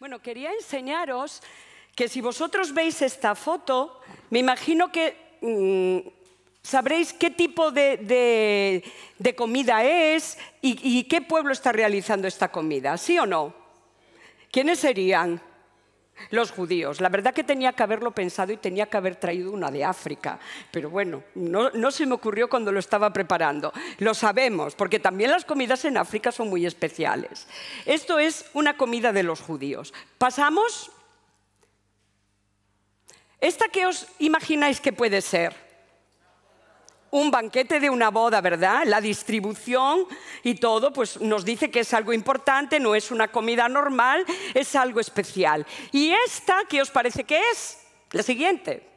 Bueno, quería enseñaros que si vosotros veis esta foto, me imagino que mm, sabréis qué tipo de, comida es y, y, qué pueblo está realizando esta comida, ¿sí o no? ¿Quiénes serían? los judíos. La verdad que tenía que haberlo pensado y tenía que haber traído una de África, pero bueno, no, se me ocurrió cuando lo estaba preparando. Lo sabemos, porque también las comidas en África son muy especiales. Esto es una comida de los judíos. Pasamos... ¿Esta que os imagináis que puede ser? un banquete de una boda, ¿verdad? La distribución y todo, pues nos dice que es algo importante, no es una comida normal, es algo especial. ¿Y esta qué os parece que es? La siguiente.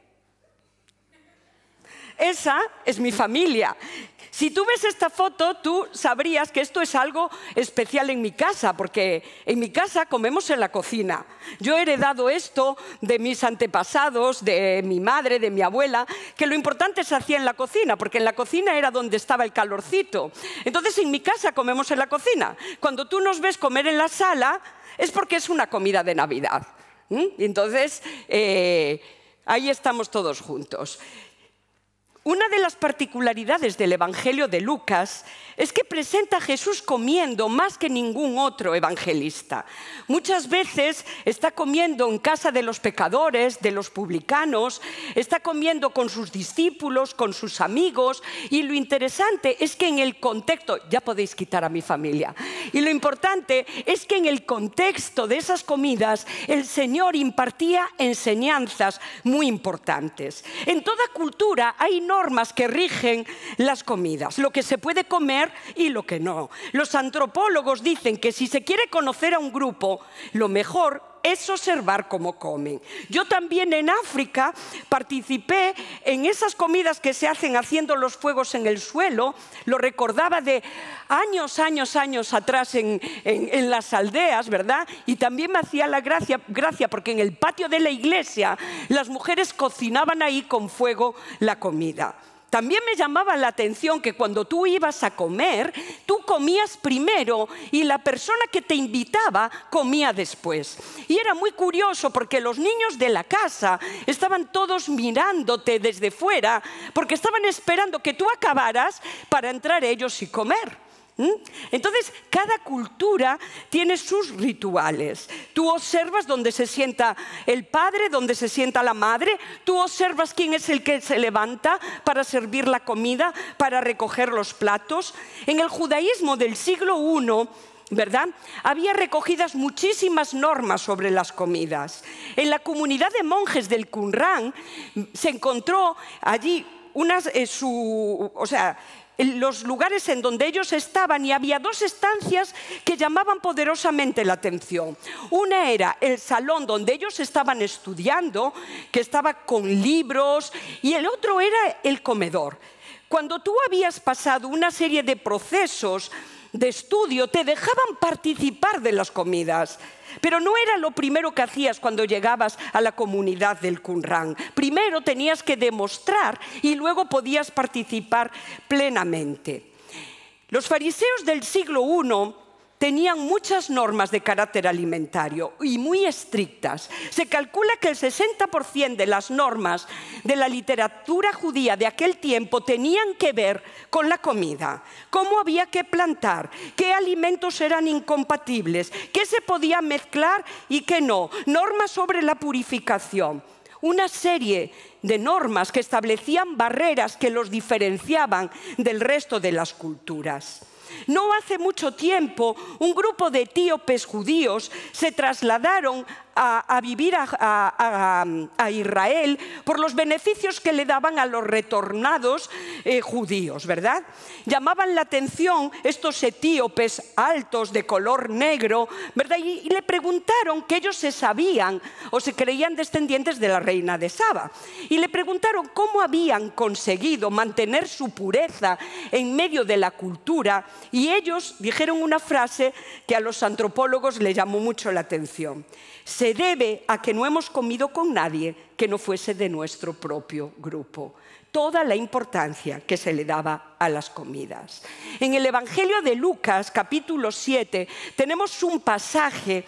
Esa es mi familia. Si tú ves esta foto, tú sabrías que esto es algo especial en mi casa, porque en mi casa comemos en la cocina. Yo he heredado esto de mis antepasados, de mi madre, de mi abuela, que lo importante se hacía en la cocina, porque en la cocina era donde estaba el calorcito. Entonces en mi casa comemos en la cocina. Cuando tú nos ves comer en la sala, es porque es una comida de Navidad. Y Entonces, eh, ahí estamos todos juntos. Una de las particularidades del Evangelio de Lucas es que presenta a Jesús comiendo más que ningún otro evangelista. Muchas veces está comiendo en casa de los pecadores, de los publicanos, está comiendo con sus discípulos, con sus amigos, y lo interesante es que en el contexto, ya podéis quitar a mi familia, y lo importante es que en el contexto de esas comidas el Señor impartía enseñanzas muy importantes. En toda cultura hay normas que rigen las comidas, lo que se puede comer y lo que no. Los antropólogos dicen que si se quiere conocer a un grupo, lo mejor es observar cómo comen. Yo también en África participé en esas comidas que se hacen haciendo los fuegos en el suelo, lo recordaba de años, años, años atrás en, las aldeas, ¿verdad? Y también me hacía la gracia, gracia porque en el patio de la iglesia las mujeres cocinaban ahí con fuego la comida. También me llamaba la atención que cuando tú ibas a comer, tú comías primero y la persona que te invitaba comía después. Y era muy curioso porque los niños de la casa estaban todos mirándote desde fuera porque estaban esperando que tú acabaras para entrar ellos y comer. ¿Mm? Entonces, cada cultura tiene sus rituales. Tú observas dónde se sienta el padre, dónde se sienta la madre, tú observas quién es el que se levanta para servir la comida, para recoger los platos. En el judaísmo del siglo I, ¿verdad? Había recogidas muchísimas normas sobre las comidas. En la comunidad de monjes del Qumran se encontró allí unas, eh, su, o sea, los lugares en donde ellos estaban y había dos estancias que llamaban poderosamente la atención. Una era el salón donde ellos estaban estudiando, que estaba con libros, y el otro era el comedor. Cuando tú habías pasado una serie de procesos de estudio te dejaban participar de las comidas. Pero no era lo primero que hacías cuando llegabas a la comunidad del Qumran. Primero tenías que demostrar y luego podías participar plenamente. Los fariseos del siglo I tenían muchas normas de carácter alimentario y muy estrictas. Se calcula que el 60% de las normas de la literatura judía de aquel tiempo tenían que ver con la comida, cómo había que plantar, qué alimentos eran incompatibles, qué se podía mezclar y qué no, normas sobre la purificación una serie de normas que establecían barreras que los diferenciaban del resto de las culturas. No hace mucho tiempo, un grupo de etíopes judíos se trasladaron a, vivir a, Israel por los beneficios que le daban a los retornados eh, judíos, ¿verdad? Llamaban la atención estos etíopes altos de color negro, ¿verdad? Y, le preguntaron que ellos se sabían o se creían descendientes de la reina de Saba. Y le preguntaron cómo habían conseguido mantener su pureza en medio de la cultura y ellos dijeron una frase que a los antropólogos le llamó mucho la atención se debe a que no hemos comido con nadie que no fuese de nuestro propio grupo. Toda la importancia que se le daba a las comidas. En el Evangelio de Lucas, capítulo 7, tenemos un pasaje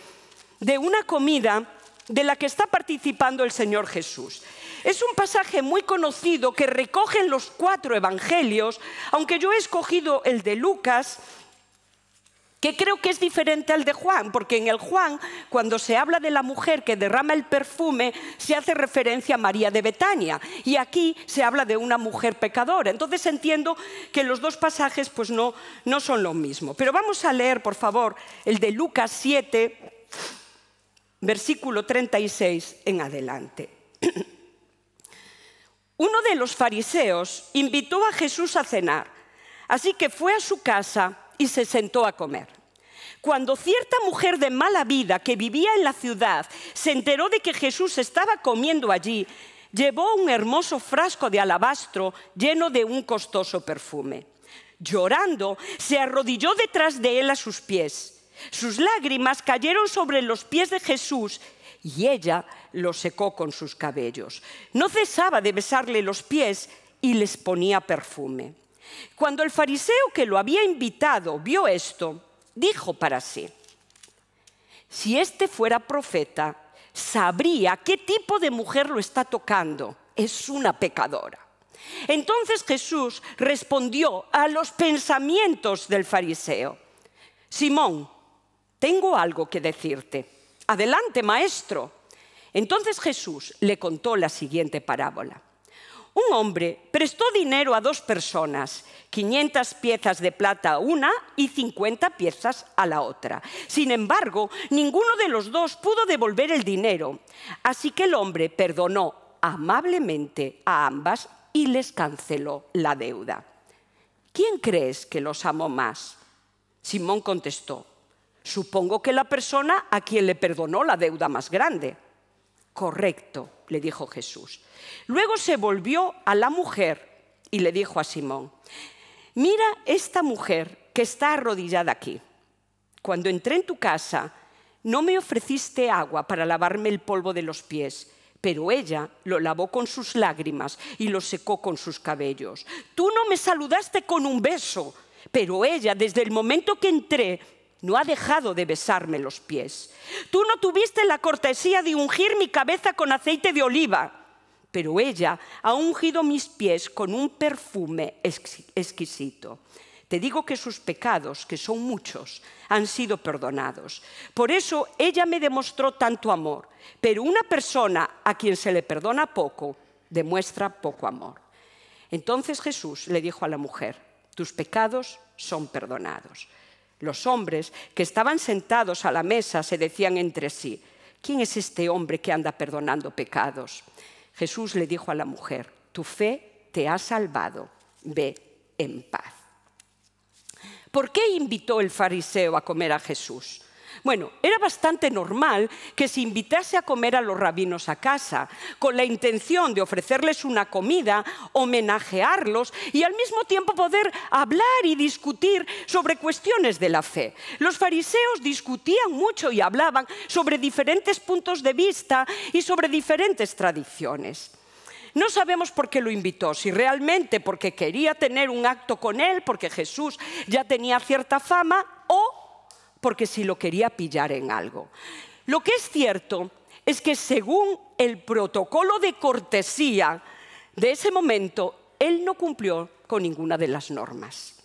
de una comida de la que está participando el Señor Jesús. Es un pasaje muy conocido que recogen los cuatro evangelios, aunque yo he escogido el de Lucas que creo que es diferente al de Juan, porque en el Juan, cuando se habla de la mujer que derrama el perfume, se hace referencia a María de Betania, y aquí se habla de una mujer pecadora. Entonces entiendo que los dos pasajes pues no, no son lo mismo. Pero vamos a leer, por favor, el de Lucas 7, versículo 36 en adelante. Uno de los fariseos invitó a Jesús a cenar, así que fue a su casa y se sentó a comer. Cuando cierta mujer de mala vida que vivía en la ciudad se enteró de que Jesús estaba comiendo allí, llevó un hermoso frasco de alabastro lleno de un costoso perfume. Llorando, se arrodilló detrás de él a sus pies. Sus lágrimas cayeron sobre los pies de Jesús y ella los secó con sus cabellos. No cesaba de besarle los pies y les ponía perfume. Cuando el fariseo que lo había invitado vio esto, dijo para sí, si este fuera profeta, sabría qué tipo de mujer lo está tocando. Es una pecadora. Entonces Jesús respondió a los pensamientos del fariseo. Simón, tengo algo que decirte. Adelante, maestro. Entonces Jesús le contó la siguiente parábola. Un hombre prestó dinero a dos personas, 500 piezas de plata a una y 50 piezas a la otra. Sin embargo, ninguno de los dos pudo devolver el dinero, así que el hombre perdonó amablemente a ambas y les canceló la deuda. ¿Quién crees que los amó más? Simón contestó, supongo que la persona a quien le perdonó la deuda más grande. Correcto, le dijo Jesús. Luego se volvió a la mujer y le dijo a Simón, mira esta mujer que está arrodillada aquí. Cuando entré en tu casa, no me ofreciste agua para lavarme el polvo de los pies, pero ella lo lavó con sus lágrimas y lo secó con sus cabellos. Tú no me saludaste con un beso, pero ella desde el momento que entré no ha dejado de besarme los pies. Tú no tuviste la cortesía de ungir mi cabeza con aceite de oliva, pero ella ha ungido mis pies con un perfume exquisito. Te digo que sus pecados, que son muchos, han sido perdonados. Por eso ella me demostró tanto amor, pero una persona a quien se le perdona poco, demuestra poco amor. Entonces Jesús le dijo a la mujer, tus pecados son perdonados. Los hombres que estaban sentados a la mesa se decían entre sí, ¿quién es este hombre que anda perdonando pecados? Jesús le dijo a la mujer, tu fe te ha salvado, ve en paz. ¿Por qué invitó el fariseo a comer a Jesús? Bueno, era bastante normal que se invitase a comer a los rabinos a casa, con la intención de ofrecerles una comida, homenajearlos y al mismo tiempo poder hablar y discutir sobre cuestiones de la fe. Los fariseos discutían mucho y hablaban sobre diferentes puntos de vista y sobre diferentes tradiciones. No sabemos por qué lo invitó, si realmente porque quería tener un acto con él, porque Jesús ya tenía cierta fama, o porque si lo quería pillar en algo. Lo que es cierto es que según el protocolo de cortesía de ese momento, él no cumplió con ninguna de las normas.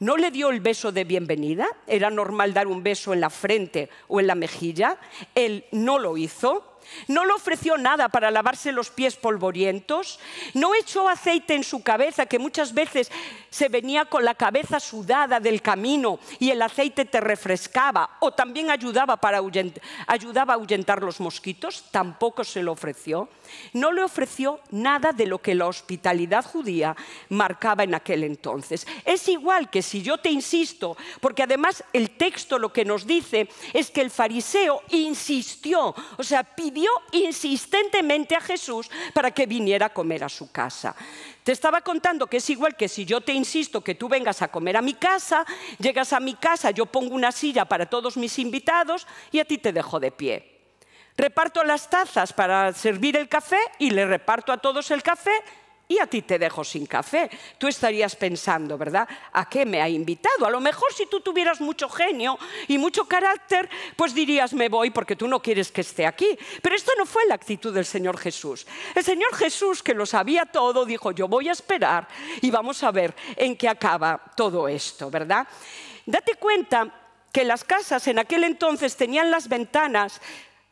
No le dio el beso de bienvenida, era normal dar un beso en la frente o en la mejilla, él no lo hizo, no le ofreció nada para lavarse los pies polvorientos, no echó aceite en su cabeza, que muchas veces se venía con la cabeza sudada del camino y el aceite te refrescaba, o también ayudaba, para ayudaba a ahuyentar los mosquitos, tampoco se lo ofreció. No le ofreció nada de lo que la hospitalidad judía marcaba en aquel entonces. Es igual que si yo te insisto, porque además el texto lo que nos dice es que el fariseo insistió, o sea, pidió pidió insistentemente a Jesús para que viniera a comer a su casa. Te estaba contando que es igual que si yo te insisto que tú vengas a comer a mi casa, llegas a mi casa, yo pongo una silla para todos mis invitados y a ti te dejo de pie. Reparto las tazas para servir el café y le reparto a todos el café y a ti te dejo sin café. Tú estarías pensando, ¿verdad? ¿A qué me ha invitado? A lo mejor si tú tuvieras mucho genio y mucho carácter, pues dirías, me voy porque tú no quieres que esté aquí. Pero esto no fue la actitud del Señor Jesús. El Señor Jesús, que lo sabía todo, dijo, yo voy a esperar y vamos a ver en qué acaba todo esto, ¿verdad? Date cuenta que las casas en aquel entonces tenían las ventanas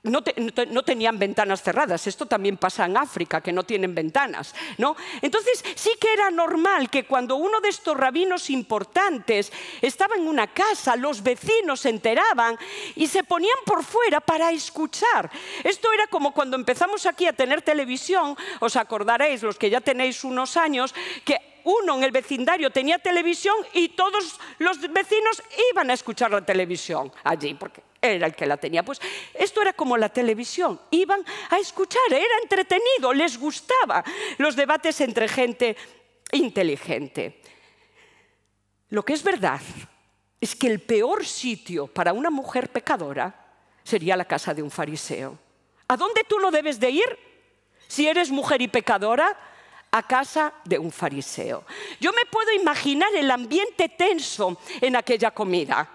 no, tenían ventanas cerradas. Esto también pasa en África, que no tienen ventanas. ¿no? Entonces sí que era normal que cuando uno de estos rabinos importantes estaba en una casa, los vecinos se enteraban y se ponían por fuera para escuchar. Esto era como cuando empezamos aquí a tener televisión, os acordaréis, los que ya tenéis unos años, que uno en el vecindario tenía televisión y todos los vecinos iban a escuchar la televisión allí, porque era el que la tenía. Pues esto era como la televisión, iban a escuchar, era entretenido, les gustaba los debates entre gente inteligente. Lo que es verdad es que el peor sitio para una mujer pecadora sería la casa de un fariseo. ¿A dónde tú no debes de ir si eres mujer y pecadora? a casa de un fariseo. Yo me puedo imaginar el ambiente tenso en aquella comida.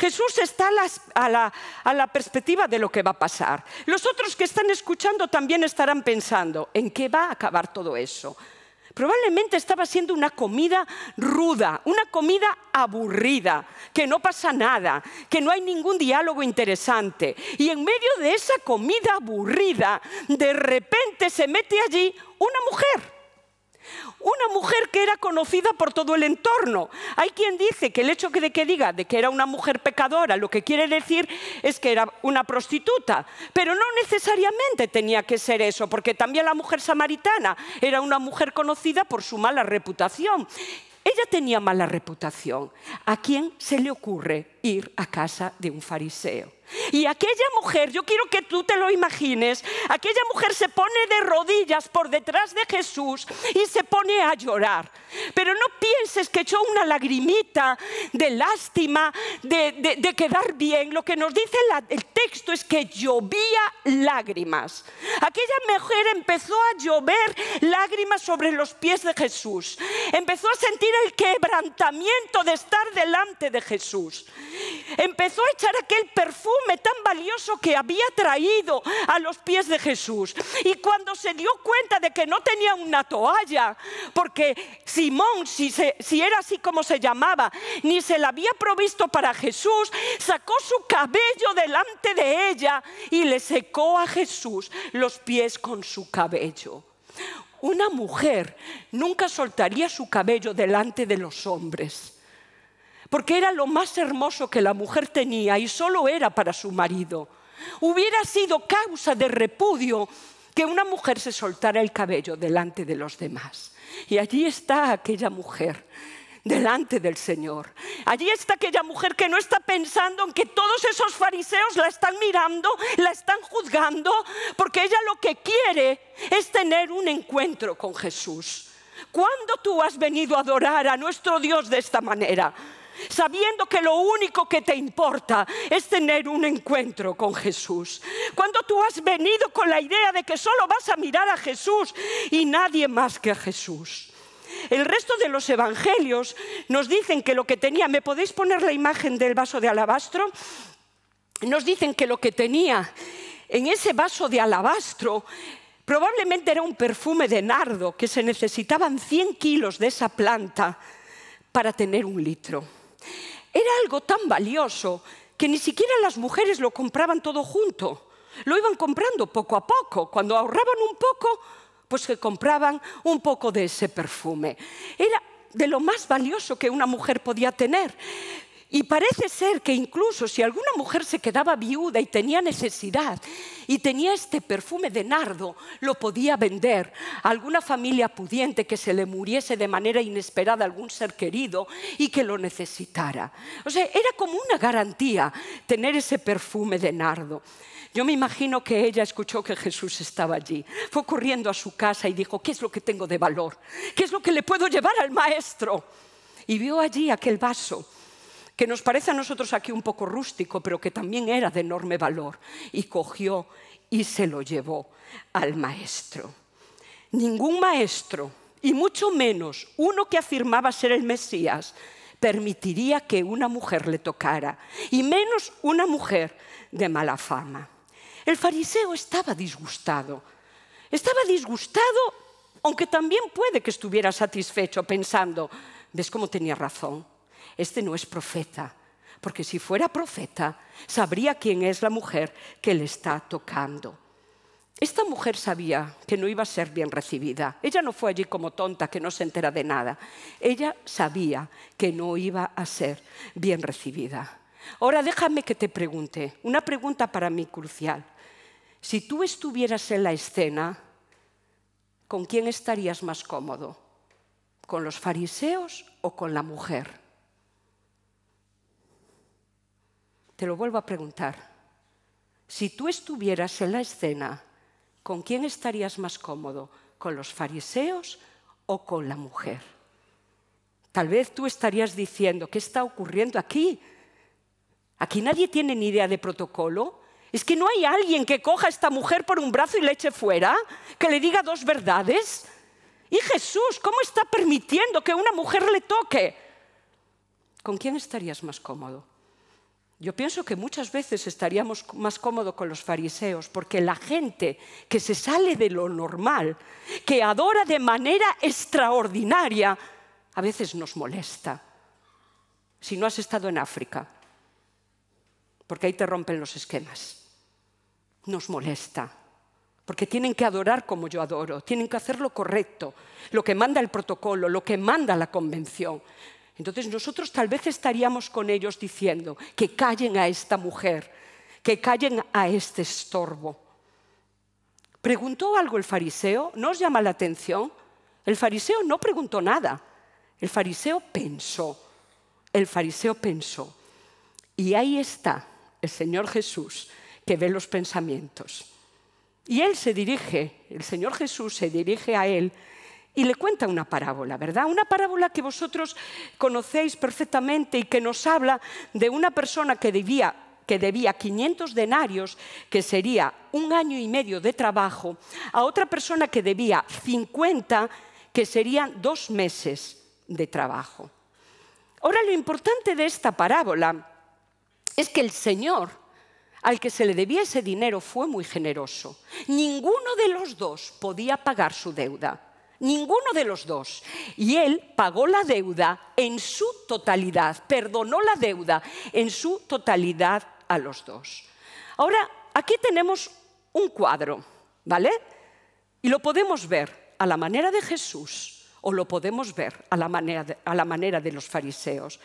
Jesús está a la, perspectiva de lo que va a pasar. Los otros que están escuchando también estarán pensando, ¿en qué va a acabar todo eso? Probablemente estaba siendo una comida ruda, una comida aburrida, que no pasa nada, que no hay ningún diálogo interesante. Y en medio de esa comida aburrida, de repente se mete allí una mujer una mujer que era conocida por todo el entorno. Hay quien dice que el hecho de que diga de que era una mujer pecadora, lo que quiere decir es que era una prostituta. Pero no necesariamente tenía que ser eso, porque también la mujer samaritana era una mujer conocida por su mala reputación. Ella tenía mala reputación. ¿A quién se le ocurre ir a casa de un fariseo? Y aquella mujer, yo quiero que tú te lo imagines, aquella mujer se pone de rodillas por detrás de Jesús y se pone a llorar. Pero no pienses que echó una lagrimita de lástima, de, quedar bien. Lo que nos dice el texto es que llovía lágrimas. Aquella mujer empezó a llover lágrimas sobre los pies de Jesús. Empezó a sentir el quebrantamiento de estar delante de Jesús. Empezó a echar aquel perfume tan valioso que había traído a los pies de Jesús. Y cuando se dio cuenta de que no tenía una toalla, porque Simón, si, si era así como se llamaba, ni se la había provisto para Jesús, sacó su cabello delante de ella y le secó a Jesús los pies con su cabello. Una mujer nunca soltaría su cabello delante de los hombres porque era lo más hermoso que la mujer tenía y solo era para su marido. Hubiera sido causa de repudio que una mujer se soltara el cabello delante de los demás. Y allí está aquella mujer delante del Señor. Allí está aquella mujer que no está pensando en que todos esos fariseos la están mirando, la están juzgando, porque ella lo que quiere es tener un encuentro con Jesús. ¿Cuándo tú has venido a adorar a nuestro Dios de esta manera? sabiendo que lo único que te importa es tener un encuentro con Jesús. Cuando tú has venido con la idea de que solo vas a mirar a Jesús y nadie más que a Jesús. El resto de los evangelios nos dicen que lo que tenía, ¿me podéis poner la imagen del vaso de alabastro? Nos dicen que lo que tenía en ese vaso de alabastro probablemente era un perfume de nardo, que se necesitaban 100 kilos de esa planta para tener un litro. Era algo tan valioso que ni siquiera las mujeres lo compraban todo junto. Lo iban comprando poco a poco. Cuando ahorraban un poco, pues que compraban un poco de ese perfume. Era de lo más valioso que una mujer podía tener. Y parece ser que incluso si alguna mujer se quedaba viuda y tenía necesidad y tenía este perfume de nardo, lo podía vender. A alguna familia pudiente que se le muriese de manera inesperada algún ser querido y que lo necesitara. O sea, era como una garantía tener ese perfume de nardo. Yo me imagino que ella escuchó que Jesús estaba allí. Fue corriendo a su casa y dijo, ¿qué es lo que tengo de valor? ¿Qué es lo que le puedo llevar al maestro? Y vio allí aquel vaso que nos parece a nosotros aquí un poco rústico, pero que también era de enorme valor, y cogió y se lo llevó al maestro. Ningún maestro, y mucho menos uno que afirmaba ser el Mesías, permitiría que una mujer le tocara, y menos una mujer de mala fama. El fariseo estaba disgustado. Estaba disgustado, aunque también puede que estuviera satisfecho pensando, ¿ves cómo tenía razón? este no es profeta, porque si fuera profeta, sabría quién es la mujer que le está tocando. Esta mujer sabía que no iba a ser bien recibida. Ella no fue allí como tonta, que no se entera de nada. Ella sabía que no iba a ser bien recibida. Ahora déjame que te pregunte, una pregunta para mí crucial. Si tú estuvieras en la escena, ¿con quién estarías más cómodo? ¿Con los fariseos o con la mujer? Te lo vuelvo a preguntar. Si tú estuvieras en la escena, ¿con quién estarías más cómodo? ¿Con los fariseos o con la mujer? Tal vez tú estarías diciendo, ¿qué está ocurriendo aquí? Aquí nadie tiene ni idea de protocolo. Es que no hay alguien que coja a esta mujer por un brazo y le eche fuera, que le diga dos verdades. Y Jesús, ¿cómo está permitiendo que una mujer le toque? ¿Con quién estarías más cómodo? Yo pienso que muchas veces estaríamos más cómodos con los fariseos, porque la gente que se sale de lo normal, que adora de manera extraordinaria, a veces nos molesta. Si no has estado en África, porque ahí te rompen los esquemas, nos molesta, porque tienen que adorar como yo adoro, tienen que hacer lo correcto, lo que manda el protocolo, lo que manda la convención. Entonces nosotros tal vez estaríamos con ellos diciendo que callen a esta mujer, que callen a este estorbo. ¿Preguntó algo el fariseo? ¿No os llama la atención? El fariseo no preguntó nada. El fariseo pensó. El fariseo pensó. Y ahí está el Señor Jesús que ve los pensamientos. Y él se dirige, el Señor Jesús se dirige a él y le cuenta una parábola, ¿verdad? Una parábola que vosotros conocéis perfectamente y que nos habla de una persona que debía que 500 denarios, que sería un año y medio de trabajo, a otra persona que debía 50, que serían dos meses de trabajo. Ahora, lo importante de esta parábola es que el Señor, al que se le debía ese dinero, fue muy generoso. Ninguno de los dos podía pagar su deuda ninguno de los dos. Y él pagó la deuda en su totalidad, perdonó la deuda en su totalidad a los dos. Ahora, aquí tenemos un cuadro, ¿vale? Y lo podemos ver a la manera de Jesús o lo podemos ver a la manera de, los fariseos.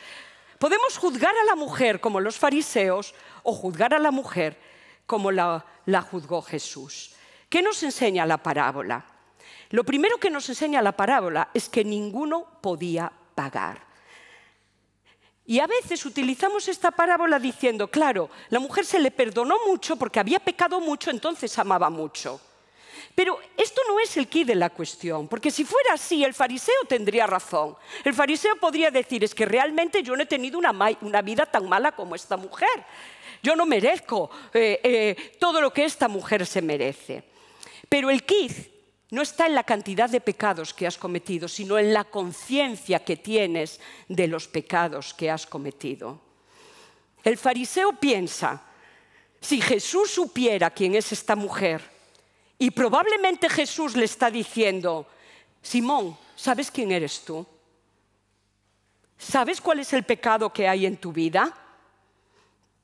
Podemos juzgar a la mujer como los fariseos o juzgar a la mujer como la juzgó Jesús. ¿Qué nos enseña la parábola? Lo primero que nos enseña la parábola es que ninguno podía pagar. Y a veces utilizamos esta parábola diciendo, claro, la mujer se le perdonó mucho porque había pecado mucho, entonces amaba mucho. Pero esto no es el quid de la cuestión, porque si fuera así, el fariseo tendría razón. El fariseo podría decir, es que realmente yo no he tenido una, vida tan mala como esta mujer. Yo no merezco eh, eh, todo lo que esta mujer se merece. Pero el quid no está en la cantidad de pecados que has cometido, sino en la conciencia que tienes de los pecados que has cometido. El fariseo piensa, si Jesús supiera quién es esta mujer, y probablemente Jesús le está diciendo, Simón, ¿sabes quién eres tú? ¿Sabes cuál es el pecado que hay en tu vida?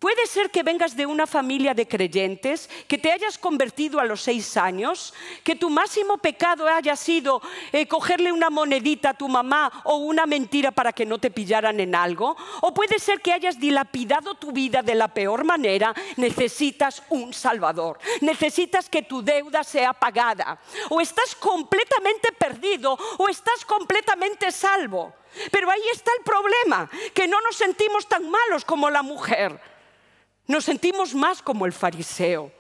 Puede ser que vengas de una familia de creyentes, que te hayas convertido a los seis años, que tu máximo pecado haya sido eh, cogerle una monedita a tu mamá o una mentira para que no te pillaran en algo. O puede ser que hayas dilapidado tu vida de la peor manera. Necesitas un salvador. Necesitas que tu deuda sea pagada. O estás completamente perdido o estás completamente salvo. Pero ahí está el problema, que no nos sentimos tan malos como la mujer. Nos sentimos más como el fariseo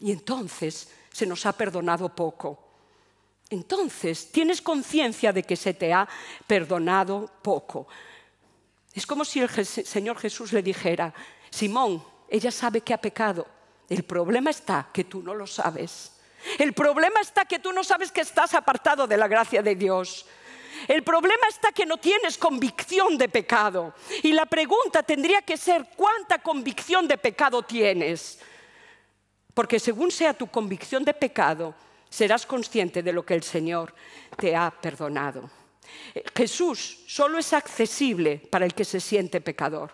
y entonces se nos ha perdonado poco. Entonces tienes conciencia de que se te ha perdonado poco. Es como si el Señor Jesús le dijera, Simón, ella sabe que ha pecado. El problema está que tú no lo sabes. El problema está que tú no sabes que estás apartado de la gracia de Dios. El problema está que no tienes convicción de pecado. Y la pregunta tendría que ser, ¿cuánta convicción de pecado tienes? Porque según sea tu convicción de pecado, serás consciente de lo que el Señor te ha perdonado. Eh, Jesús solo es accesible para el que se siente pecador.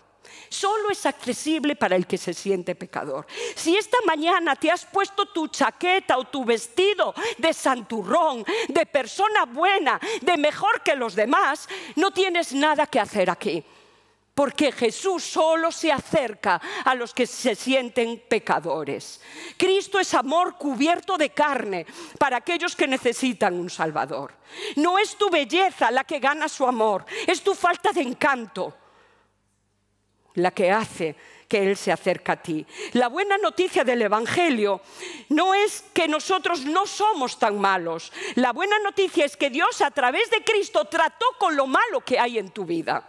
Solo es accesible para el que se siente pecador. Si esta mañana te has puesto tu chaqueta o tu vestido de santurrón, de persona buena, de mejor que los demás, no tienes nada que hacer aquí. Porque Jesús solo se acerca a los que se sienten pecadores. Cristo es amor cubierto de carne para aquellos que necesitan un Salvador. No es tu belleza la que gana su amor, es tu falta de encanto la que hace que Él se acerque a ti. La buena noticia del Evangelio no es que nosotros no somos tan malos. La buena noticia es que Dios a través de Cristo trató con lo malo que hay en tu vida.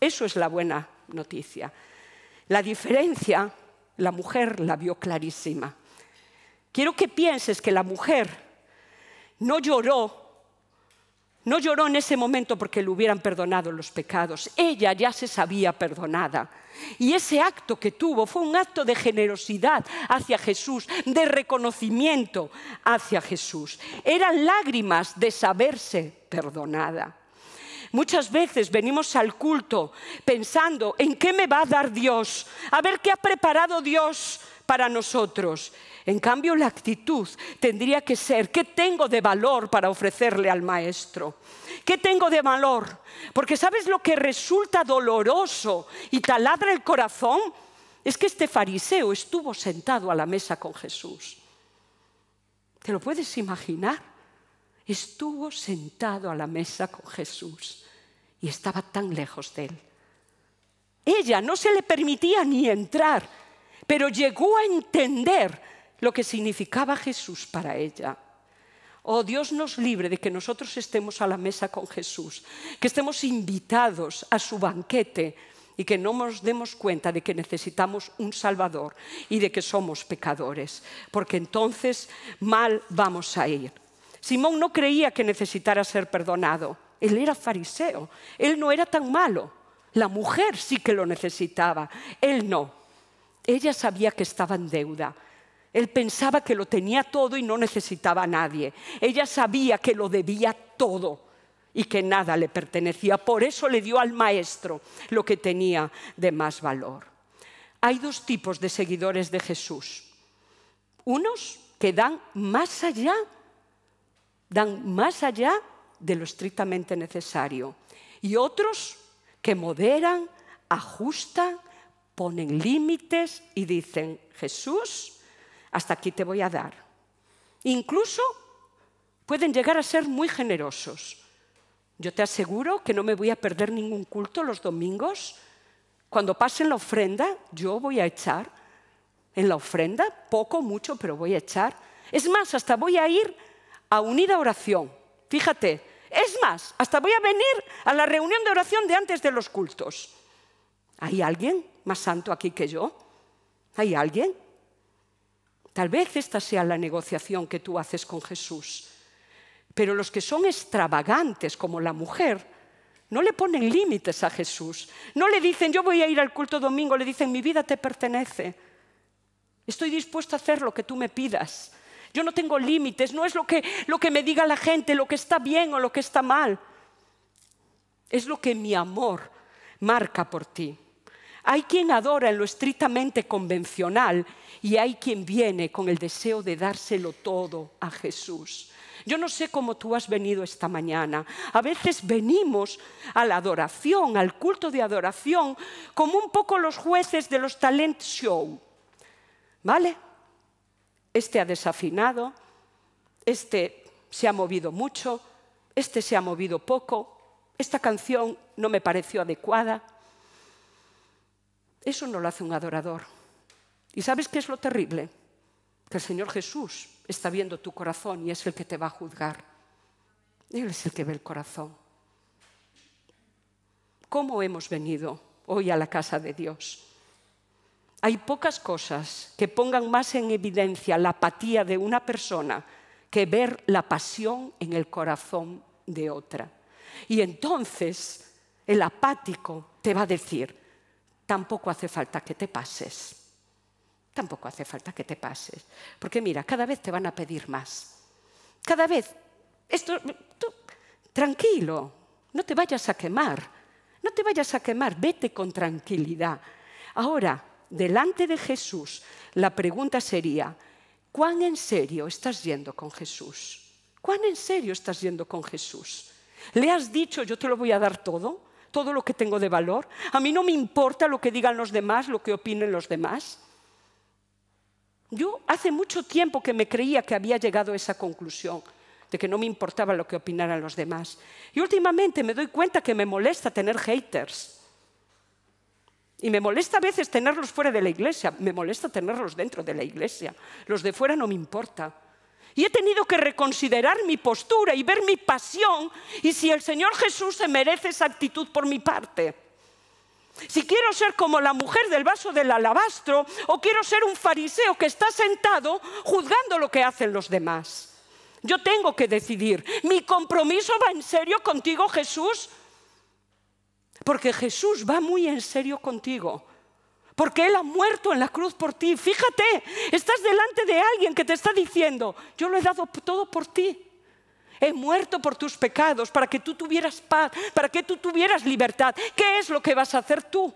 Eso es la buena noticia. La diferencia, la mujer la vio clarísima. Quiero que pienses que la mujer no lloró no lloró en ese momento porque le hubieran perdonado los pecados. Ella ya se sabía perdonada. Y ese acto que tuvo fue un acto de generosidad hacia Jesús, de reconocimiento hacia Jesús. Eran lágrimas de saberse perdonada. Muchas veces venimos al culto pensando en qué me va a dar Dios, a ver qué ha preparado Dios para nosotros. En cambio, la actitud tendría que ser, ¿qué tengo de valor para ofrecerle al maestro? ¿Qué tengo de valor? Porque sabes lo que resulta doloroso y taladra el corazón, es que este fariseo estuvo sentado a la mesa con Jesús. ¿Te lo puedes imaginar? Estuvo sentado a la mesa con Jesús y estaba tan lejos de él. Ella no se le permitía ni entrar pero llegó a entender lo que significaba Jesús para ella. Oh, Dios nos libre de que nosotros estemos a la mesa con Jesús, que estemos invitados a su banquete y que no nos demos cuenta de que necesitamos un Salvador y de que somos pecadores, porque entonces mal vamos a ir. Simón no creía que necesitara ser perdonado, él era fariseo, él no era tan malo, la mujer sí que lo necesitaba, él no. Ella sabía que estaba en deuda. Él pensaba que lo tenía todo y no necesitaba a nadie. Ella sabía que lo debía todo y que nada le pertenecía. Por eso le dio al maestro lo que tenía de más valor. Hay dos tipos de seguidores de Jesús. Unos que dan más allá, dan más allá de lo estrictamente necesario. Y otros que moderan, ajustan, ponen límites y dicen, Jesús, hasta aquí te voy a dar. Incluso pueden llegar a ser muy generosos. Yo te aseguro que no me voy a perder ningún culto los domingos. Cuando pasen la ofrenda, yo voy a echar en la ofrenda, poco, mucho, pero voy a echar. Es más, hasta voy a ir a unida oración. Fíjate, es más, hasta voy a venir a la reunión de oración de antes de los cultos. ¿Hay alguien más santo aquí que yo? ¿Hay alguien? Tal vez esta sea la negociación que tú haces con Jesús. Pero los que son extravagantes, como la mujer, no le ponen límites a Jesús. No le dicen, yo voy a ir al culto domingo, le dicen, mi vida te pertenece. Estoy dispuesto a hacer lo que tú me pidas. Yo no tengo límites, no es lo que, lo que me diga la gente, lo que está bien o lo que está mal. Es lo que mi amor marca por ti. Hay quien adora en lo estrictamente convencional y hay quien viene con el deseo de dárselo todo a Jesús. Yo no sé cómo tú has venido esta mañana. A veces venimos a la adoración, al culto de adoración, como un poco los jueces de los talent show. ¿Vale? Este ha desafinado, este se ha movido mucho, este se ha movido poco, esta canción no me pareció adecuada. Eso no lo hace un adorador. ¿Y sabes qué es lo terrible? Que el Señor Jesús está viendo tu corazón y es el que te va a juzgar. Él es el que ve el corazón. ¿Cómo hemos venido hoy a la casa de Dios? Hay pocas cosas que pongan más en evidencia la apatía de una persona que ver la pasión en el corazón de otra. Y entonces el apático te va a decir, tampoco hace falta que te pases. Tampoco hace falta que te pases. Porque mira, cada vez te van a pedir más. Cada vez. Esto, tranquilo, no te vayas a quemar. No te vayas a quemar, vete con tranquilidad. Ahora, delante de Jesús, la pregunta sería, ¿cuán en serio estás yendo con Jesús? ¿Cuán en serio estás yendo con Jesús? ¿Le has dicho yo te lo voy a dar todo? todo lo que tengo de valor. A mí no me importa lo que digan los demás, lo que opinen los demás. Yo hace mucho tiempo que me creía que había llegado a esa conclusión de que no me importaba lo que opinaran los demás. Y últimamente me doy cuenta que me molesta tener haters. Y me molesta a veces tenerlos fuera de la iglesia, me molesta tenerlos dentro de la iglesia. Los de fuera no me importa. Y he tenido que reconsiderar mi postura y ver mi pasión y si el Señor Jesús se merece esa actitud por mi parte. Si quiero ser como la mujer del vaso del alabastro o quiero ser un fariseo que está sentado juzgando lo que hacen los demás. Yo tengo que decidir. Mi compromiso va en serio contigo, Jesús. Porque Jesús va muy en serio contigo. Porque Él ha muerto en la cruz por ti. Fíjate, estás delante de alguien que te está diciendo, yo lo he dado todo por ti. He muerto por tus pecados, para que tú tuvieras paz, para que tú tuvieras libertad. ¿Qué es lo que vas a hacer tú?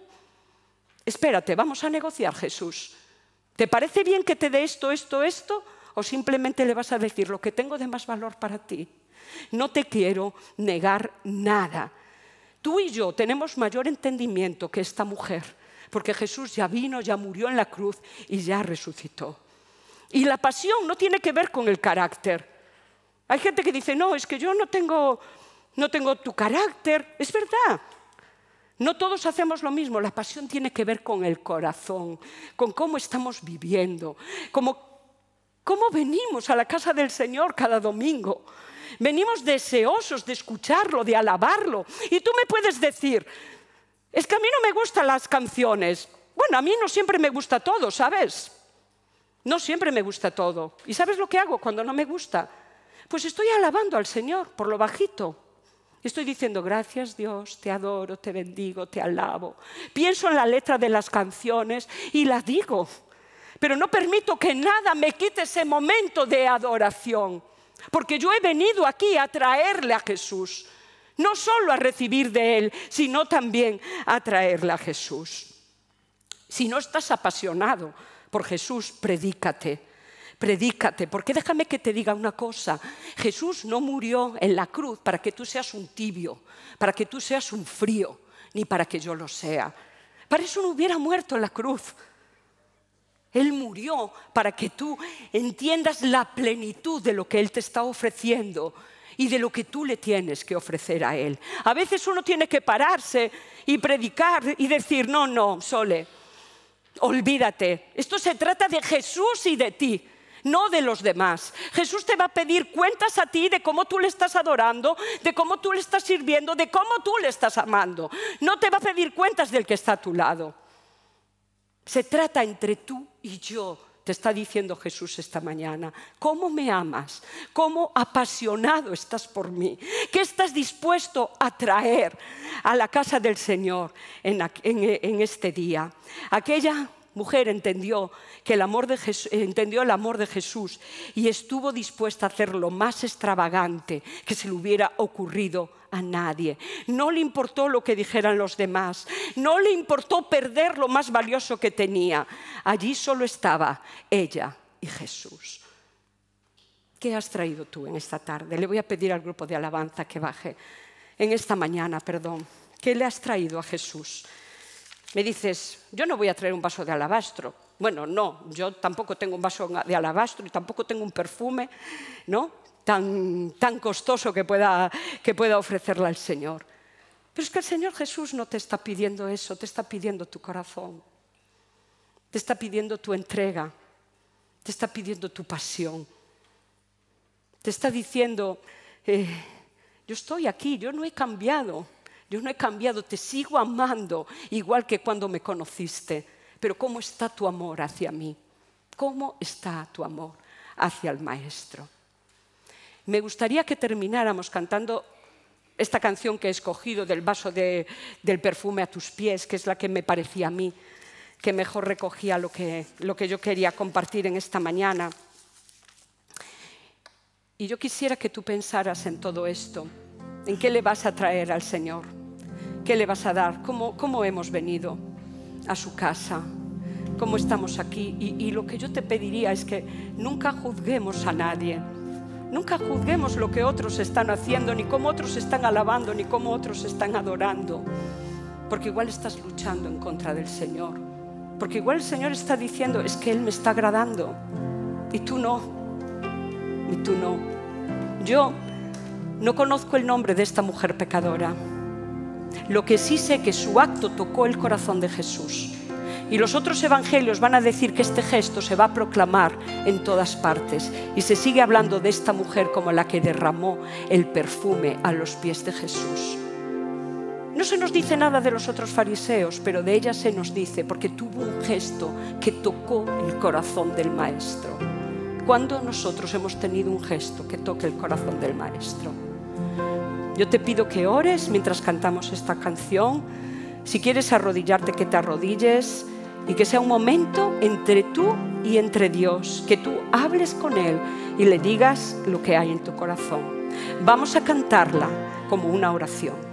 Espérate, vamos a negociar, Jesús. ¿Te parece bien que te dé esto, esto, esto? ¿O simplemente le vas a decir lo que tengo de más valor para ti? No te quiero negar nada. Tú y yo tenemos mayor entendimiento que esta mujer porque Jesús ya vino, ya murió en la cruz y ya resucitó. Y la pasión no tiene que ver con el carácter. Hay gente que dice, no, es que yo no tengo, no tengo tu carácter. Es verdad. No todos hacemos lo mismo. La pasión tiene que ver con el corazón, con cómo estamos viviendo, cómo venimos a la casa del Señor cada domingo. Venimos deseosos de escucharlo, de alabarlo. Y tú me puedes decir, es que a mí no me gustan las canciones. Bueno, a mí no siempre me gusta todo, ¿sabes? No siempre me gusta todo. ¿Y sabes lo que hago cuando no me gusta? Pues estoy alabando al Señor por lo bajito. Estoy diciendo, gracias Dios, te adoro, te bendigo, te alabo. Pienso en la letra de las canciones y la digo. Pero no permito que nada me quite ese momento de adoración. Porque yo he venido aquí a traerle a Jesús no solo a recibir de Él, sino también a traerla a Jesús. Si no estás apasionado por Jesús, predícate, predícate, porque déjame que te diga una cosa, Jesús no murió en la cruz para que tú seas un tibio, para que tú seas un frío, ni para que yo lo sea. Para eso no hubiera muerto en la cruz. Él murió para que tú entiendas la plenitud de lo que Él te está ofreciendo y de lo que tú le tienes que ofrecer a Él. A veces uno tiene que pararse y predicar y decir, no, no, Sole, olvídate. Esto se trata de Jesús y de ti no de los demás. Jesús te va a pedir cuentas a ti de cómo tú le estás adorando, de cómo tú le estás sirviendo, de cómo tú le estás amando. No te va a pedir cuentas del que está a tu lado. Se trata entre tú y yo te está diciendo Jesús esta mañana. ¿Cómo me amas? ¿Cómo apasionado estás por mí? ¿Qué estás dispuesto a traer a la casa del Señor en, en este día? Aquella mujer entendió, que el amor de entendió el amor de Jesús y estuvo dispuesta a hacer lo más extravagante que se le hubiera ocurrido a nadie. No le importó lo que dijeran los demás. No le importó perder lo más valioso que tenía. Allí solo estaba ella y Jesús. ¿Qué has traído tú en esta tarde? Le voy a pedir al grupo de alabanza que baje en esta mañana, perdón. ¿Qué le has traído a Jesús? Me dices, yo no voy a traer un vaso de alabastro. Bueno, no, yo tampoco tengo un vaso de alabastro y tampoco tengo un perfume, ¿no? Tan, tan costoso que pueda, que pueda ofrecerle al Señor. Pero es que el Señor Jesús no te está pidiendo eso, te está pidiendo tu corazón, te está pidiendo tu entrega, te está pidiendo tu pasión, te está diciendo, eh, yo estoy aquí, yo no he cambiado, yo no he cambiado, te sigo amando igual que cuando me conociste. Pero ¿cómo está tu amor hacia mí? ¿Cómo está tu amor hacia el Maestro? Me gustaría que termináramos cantando esta canción que he escogido del vaso del perfume a tus pies, que es la que me parecía a mí, que mejor recogía lo que yo quería compartir en esta mañana. Y yo quisiera que tú pensaras en todo esto. ¿En qué le vas a traer al Señor? ¿Qué le vas a dar? ¿Cómo, hemos venido a su casa? ¿Cómo estamos aquí? y lo que yo te pediría es que nunca juzguemos a nadie. Nunca juzguemos lo que otros están haciendo, ni cómo otros están alabando, ni cómo otros están adorando. Porque igual estás luchando en contra del Señor. Porque igual el Señor está diciendo, es que Él me está agradando. Y tú no. Y tú no. Yo no conozco el nombre de esta mujer pecadora. Lo que sí sé que su acto tocó el corazón de Jesús. Y los otros evangelios van a decir que este gesto se va a proclamar en todas partes. Y se sigue hablando de esta mujer como la que derramó el perfume a los pies de Jesús. No se nos dice nada de los otros fariseos, pero de ella se nos dice porque tuvo un gesto que tocó el corazón del maestro. ¿Cuándo nosotros hemos tenido un gesto que toque el corazón del maestro? Yo te pido que ores mientras cantamos esta canción. Si quieres arrodillarte, que te arrodilles y que sea un momento entre tú y entre Dios, que tú hables con Él y le digas lo que hay en tu corazón. Vamos a cantarla como una oración.